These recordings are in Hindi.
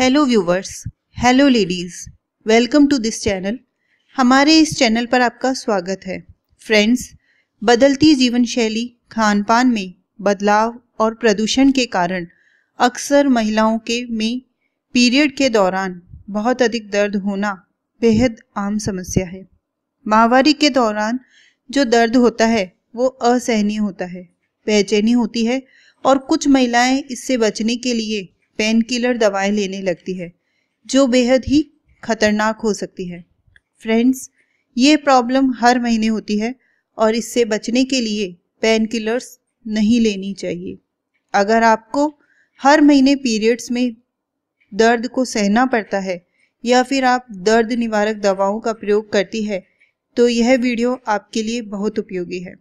hello viewers hello ladies welcome to this channel हमारे इस चैनल पर आपका स्वागत है फ्रेंड्स बदलती जीवन शैली खान पान में बदलाव और प्रदूषण के कारण अक्सर महिलाओं के में पीरियड के दौरान बहुत अधिक दर्द होना बेहद आम समस्या है माहवारी के दौरान जो दर्द होता है वो असहनीय होता है बेचैनी होती है और कुछ महिलाएं इससे बचने के लिए पेन किलर दवाएं लेने लगती है जो बेहद ही खतरनाक हो सकती है फ्रेंड्स ये प्रॉब्लम हर महीने होती है और इससे बचने के लिए पेन किलर्स नहीं लेनी चाहिए अगर आपको हर महीने पीरियड्स में दर्द को सहना पड़ता है या फिर आप दर्द निवारक दवाओं का प्रयोग करती है तो यह वीडियो आपके लिए बहुत उपयोगी है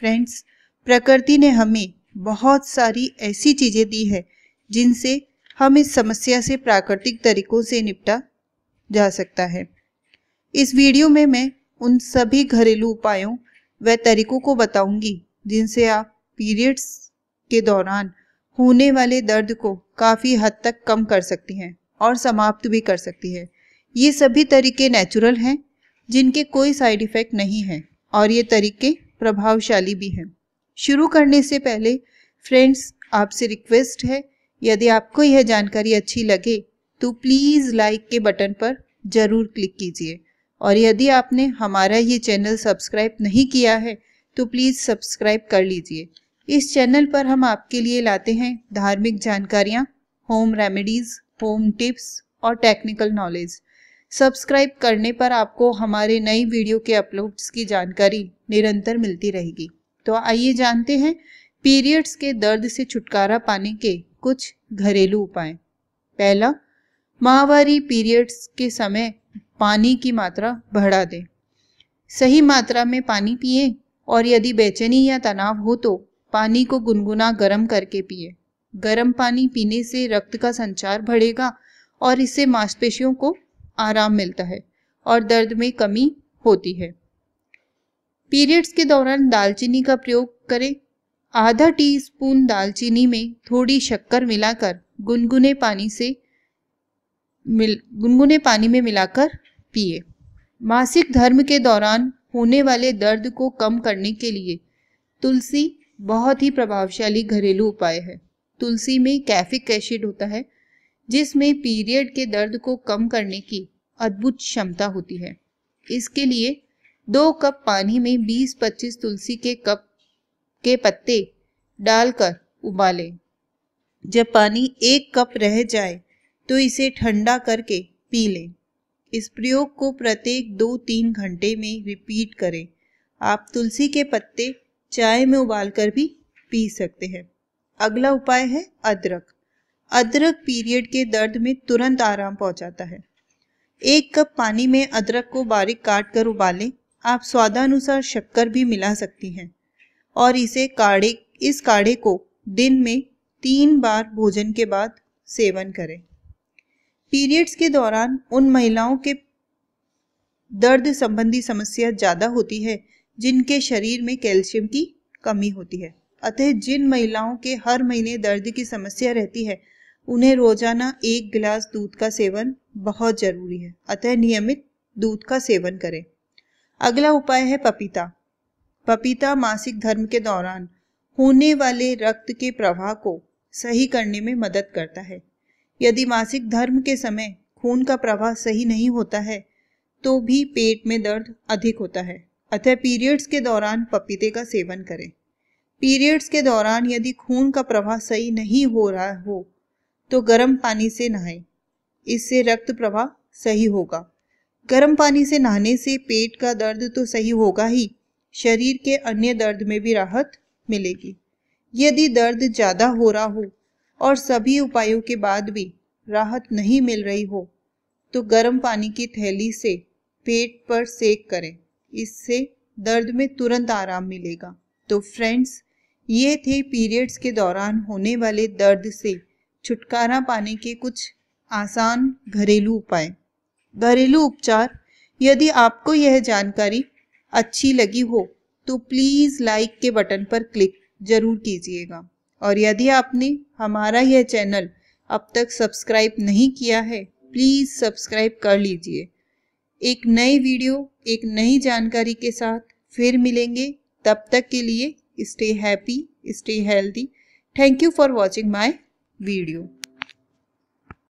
फ्रेंड्स प्रकृति ने हमें बहुत सारी ऐसी चीज़ें दी है जिनसे हम इस समस्या से प्राकृतिक तरीकों से निपटा जा सकता है इस वीडियो में मैं उन सभी घरेलू उपायों व तरीकों को बताऊंगी जिनसे आप पीरियड्स के दौरान होने वाले दर्द को काफ़ी हद तक कम कर सकती हैं और समाप्त भी कर सकती है ये सभी तरीके नेचुरल हैं जिनके कोई साइड इफ़ेक्ट नहीं है और ये तरीके प्रभावशाली भी हैं शुरू करने से पहले फ्रेंड्स आपसे रिक्वेस्ट है यदि आपको यह जानकारी अच्छी लगे तो प्लीज़ लाइक के बटन पर ज़रूर क्लिक कीजिए और यदि आपने हमारा ये चैनल सब्सक्राइब नहीं किया है तो प्लीज़ सब्सक्राइब कर लीजिए इस चैनल पर हम आपके लिए लाते हैं धार्मिक जानकारियाँ होम रेमेडीज़ होम टिप्स और टेक्निकल नॉलेज सब्सक्राइब करने पर आपको हमारे नई वीडियो के अपलोड्स की जानकारी निरंतर मिलती रहेगी तो आइए जानते हैं पीरियड्स के दर्द से छुटकारा पाने के कुछ घरेलू उपाय पहला माहवारी पीरियड्स के समय पानी की मात्रा बढ़ा दें सही मात्रा में पानी पिए और यदि बेचैनी या तनाव हो तो पानी को गुनगुना गर्म करके पिए गर्म पानी पीने से रक्त का संचार बढ़ेगा और इससे मांसपेशियों को आराम मिलता है और दर्द में कमी होती है पीरियड्स के दौरान दालचीनी का प्रयोग करें आधा टीस्पून दालचीनी में थोड़ी शक्कर मिलाकर गुनगुने पानी से मिल गुनगुने पानी में मिलाकर पिए मासिक धर्म के दौरान होने वाले दर्द को कम करने के लिए तुलसी बहुत ही प्रभावशाली घरेलू उपाय है तुलसी में कैफिक एसिड होता है जिसमें पीरियड के दर्द को कम करने की अद्भुत क्षमता होती है इसके लिए दो कप पानी में 20-25 तुलसी के कप के पत्ते डालकर उबालें जब पानी एक कप रह जाए तो इसे ठंडा करके पी लें इस प्रयोग को प्रत्येक दो तीन घंटे में रिपीट करें आप तुलसी के पत्ते चाय में उबालकर भी पी सकते हैं अगला उपाय है अदरक अदरक पीरियड के दर्द में तुरंत आराम पहुंचाता है एक कप पानी में अदरक को बारीक काट कर उबालें आप स्वादानुसार शक्कर भी मिला सकती हैं और इसे काढ़े इस काढ़े को दिन में तीन बार भोजन के बाद सेवन करें पीरियड्स के दौरान उन महिलाओं के दर्द संबंधी समस्या ज़्यादा होती है जिनके शरीर में कैल्शियम की कमी होती है अतः जिन महिलाओं के हर महीने दर्द की समस्या रहती है उन्हें रोजाना एक गिलास दूध का सेवन बहुत जरूरी है अतः नियमित दूध का सेवन करें अगला उपाय है पपीता पपीता मासिक धर्म के दौरान होने वाले रक्त के प्रवाह को सही करने में मदद करता है यदि मासिक धर्म के समय खून का प्रवाह सही नहीं होता है तो भी पेट में दर्द अधिक होता है अतः पीरियड्स के दौरान पपीते का सेवन करें पीरियड्स के दौरान यदि खून का प्रवाह सही नहीं हो रहा हो तो गर्म पानी से नहाएं इससे रक्त प्रवाह सही होगा गर्म पानी से नहाने से पेट का दर्द तो सही होगा ही शरीर के अन्य दर्द में भी राहत मिलेगी यदि दर्द ज़्यादा हो रहा हो और सभी उपायों के बाद भी राहत नहीं मिल रही हो तो गर्म पानी की थैली से पेट पर सेक करें इससे दर्द में तुरंत आराम मिलेगा तो फ्रेंड्स ये थे पीरियड्स के दौरान होने वाले दर्द से छुटकारा पाने के कुछ आसान घरेलू उपाय घरेलू उपचार यदि आपको यह जानकारी अच्छी लगी हो तो प्लीज़ लाइक के बटन पर क्लिक ज़रूर कीजिएगा और यदि आपने हमारा यह चैनल अब तक सब्सक्राइब नहीं किया है प्लीज़ सब्सक्राइब कर लीजिए एक नए वीडियो एक नई जानकारी के साथ फिर मिलेंगे तब तक के लिए stay happy stay healthy thank you for watching my video